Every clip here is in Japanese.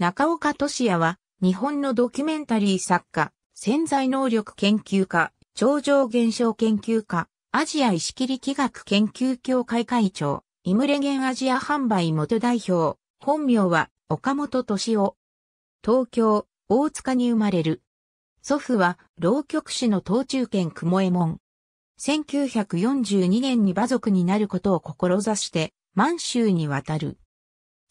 中岡俊也は、日本のドキュメンタリー作家、潜在能力研究家、超常現象研究家、アジア石切力学研究協会会長、イムレゲンアジア販売元代表、本名は岡本敏夫。東京、大塚に生まれる。祖父は、老局師の東中県雲右門。1942年に馬族になることを志して、満州に渡る。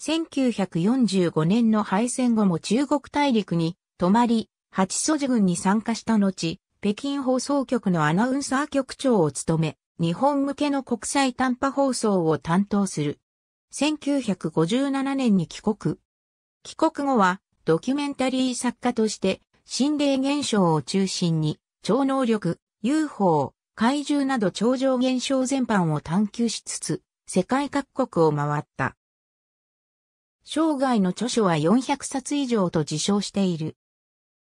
1945年の敗戦後も中国大陸に泊まり、八祖寺軍に参加した後、北京放送局のアナウンサー局長を務め、日本向けの国際短波放送を担当する。1957年に帰国。帰国後は、ドキュメンタリー作家として、心霊現象を中心に、超能力、UFO、怪獣など超常現象全般を探求しつつ、世界各国を回った。生涯の著書は400冊以上と自称している。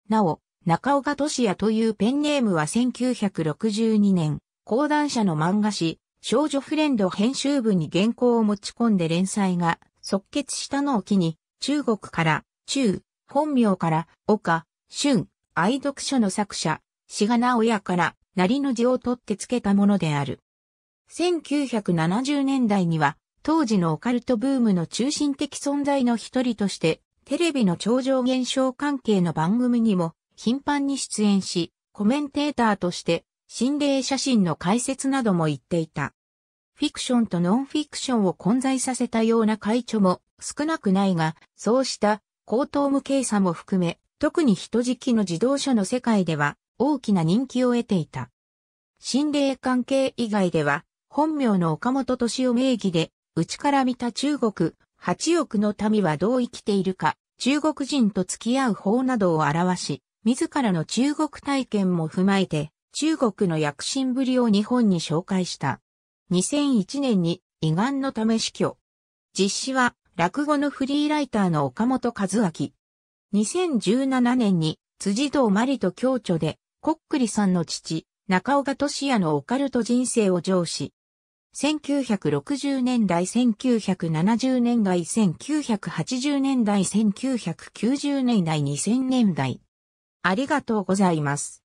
なお、中岡俊也というペンネームは1962年、講談社の漫画誌、少女フレンド編集部に原稿を持ち込んで連載が即決したのを機に、中国から、中、本名から、岡、春、愛読書の作者、志賀直也から、なりの字を取って付けたものである。1970年代には、当時のオカルトブームの中心的存在の一人として、テレビの超常現象関係の番組にも頻繁に出演し、コメンテーターとして心霊写真の解説なども言っていた。フィクションとノンフィクションを混在させたような会長も少なくないが、そうした高等無形さも含め、特に人質の自動車の世界では大きな人気を得ていた。心霊関係以外では、本名の岡本敏夫名義で内から見た中国、8億の民はどう生きているか、中国人と付き合う法などを表し、自らの中国体験も踏まえて、中国の躍進ぶりを日本に紹介した。2001年に、胃がんのため死去。実施は、落語のフリーライターの岡本和明。2017年に、辻堂真理と共著で、こっくりさんの父、中岡俊也のオカルト人生を上司、1960年代、1970年代、1980年代、1990年代、2000年代。ありがとうございます。